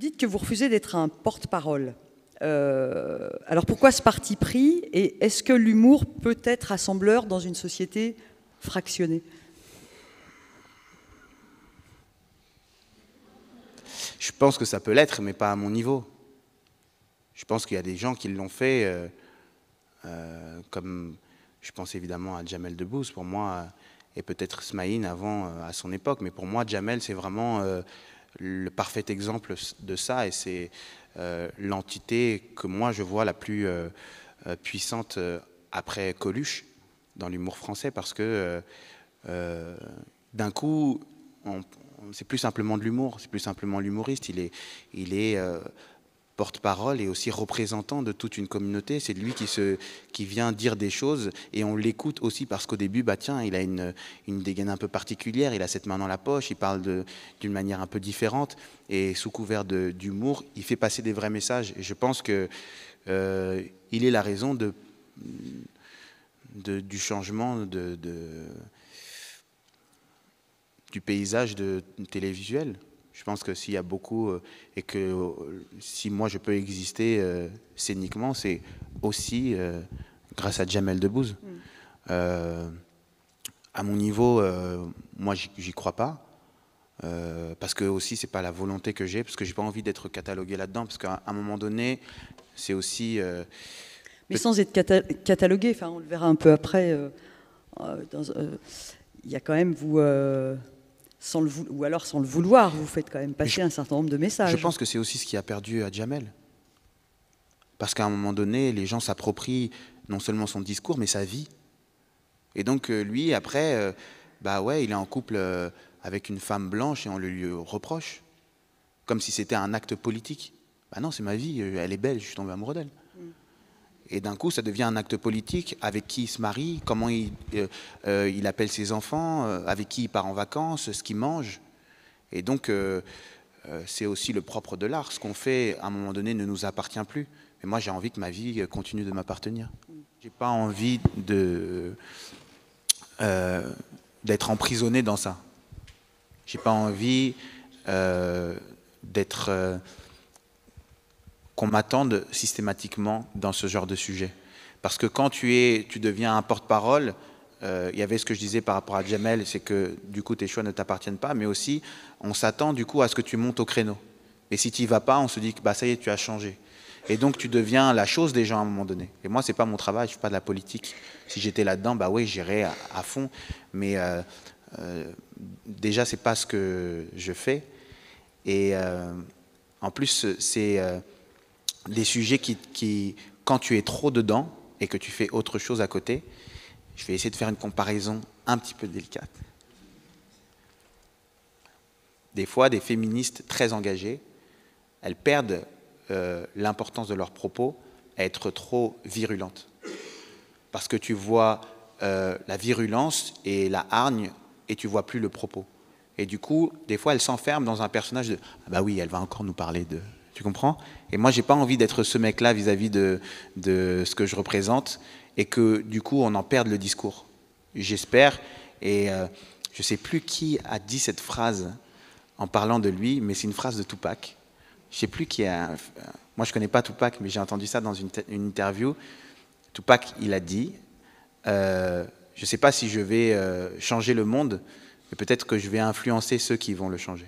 dites que vous refusez d'être un porte-parole. Euh, alors pourquoi ce parti pris Et est-ce que l'humour peut être assembleur dans une société fractionnée Je pense que ça peut l'être, mais pas à mon niveau. Je pense qu'il y a des gens qui l'ont fait, euh, euh, comme je pense évidemment à Jamel Debbouze pour moi, et peut-être Smaïn avant, à son époque, mais pour moi, Jamel, c'est vraiment le parfait exemple de ça, et c'est euh, l'entité que moi je vois la plus euh, euh, puissante après Coluche dans l'humour français, parce que d'un coup, on, c'est plus simplement de l'humour, c'est plus simplement l'humoriste. Il est, il est porte-parole et aussi représentant de toute une communauté. C'est lui qui, se, qui vient dire des choses et on l'écoute aussi parce qu'au début, bah il a une, une dégaine un peu particulière, il a cette main dans la poche, il parle d'une manière un peu différente et sous couvert d'humour, il fait passer des vrais messages. je pense que euh, est la raison de, du changement du paysage de télévisuel. Je pense que s'il y a beaucoup, euh, et que euh, si moi je peux exister euh, scéniquement, c'est aussi grâce à Jamel Debbouze. Mm. à mon niveau, moi j'y crois pas. parce que aussi c'est pas la volonté que j'ai parce que j'ai pas envie d'être catalogué là-dedans parce qu'à un moment donné c'est aussi mais sans être catalogué enfin on le verra un peu après il y a quand même vous le ou alors sans le vouloir, vous faites quand même passer un certain nombre de messages. Je pense que c'est aussi ce qui a perdu à Jamel. Parce qu'à un moment donné, les gens s'approprient non seulement son discours, mais sa vie. Et donc euh, lui, après, euh, bah ouais, il est en couple euh, avec une femme blanche et on le lui reproche, comme si c'était un acte politique. Bah non, c'est ma vie, elle est belle, je suis tombé amoureux d'elle. Et d'un coup, ça devient un acte politique. Avec qui il se marie, comment il, euh, euh, appelle ses enfants, euh, avec qui il part en vacances, ce qu'il mange. Et donc, c'est aussi le propre de l'art. Ce qu'on fait, à un moment donné, ne nous appartient plus. Mais moi, j'ai envie que ma vie continue de m'appartenir. J'ai pas envie d'être emprisonné dans ça. J'ai pas envie d'être qu'on m'attende systématiquement dans ce genre de sujet. Parce que quand tu, es, tu deviens un porte-parole, euh, il y avait ce que je disais par rapport à Jamel, c'est que du coup tes choix ne t'appartiennent pas, mais aussi on s'attend du coup à ce que tu montes au créneau. Et si tu n'y vas pas, on se dit que bah, ça y est, tu as changé. Et donc tu deviens la chose des gens à un moment donné. Et moi, ce n'est pas mon travail, je ne fais pas de la politique. Si j'étais là-dedans, bah oui, j'irais à, fond. Mais euh, euh, déjà, ce n'est pas ce que je fais. Et en plus, c'est des sujets qui, quand tu es trop dedans et que tu fais autre chose à côté, je vais essayer de faire une comparaison un petit peu délicate. Des fois, des féministes très engagées, elles perdent euh, l'importance de leurs propos à être trop virulentes. Parce que tu vois euh, la virulence et la hargne et tu vois plus le propos. Et du coup, des fois, elles s'enferment dans un personnage de ah bah oui, elle va encore nous parler de tu comprends Et moi, j'ai pas envie d'être ce mec-là vis-à-vis de, de ce que je représente et que du coup, on en perde le discours. J'espère. Et je euh, je sais plus qui a dit cette phrase en parlant de lui, mais c'est une phrase de Tupac. Je sais plus qui a. Euh, moi, je connais pas Tupac, mais j'ai entendu ça dans une, une, interview. Tupac, il a dit euh, Je sais pas si je vais euh, changer le monde, mais peut-être que je vais influencer ceux qui vont le changer.